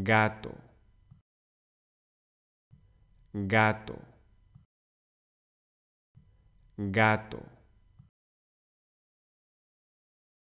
gato, gato, gato.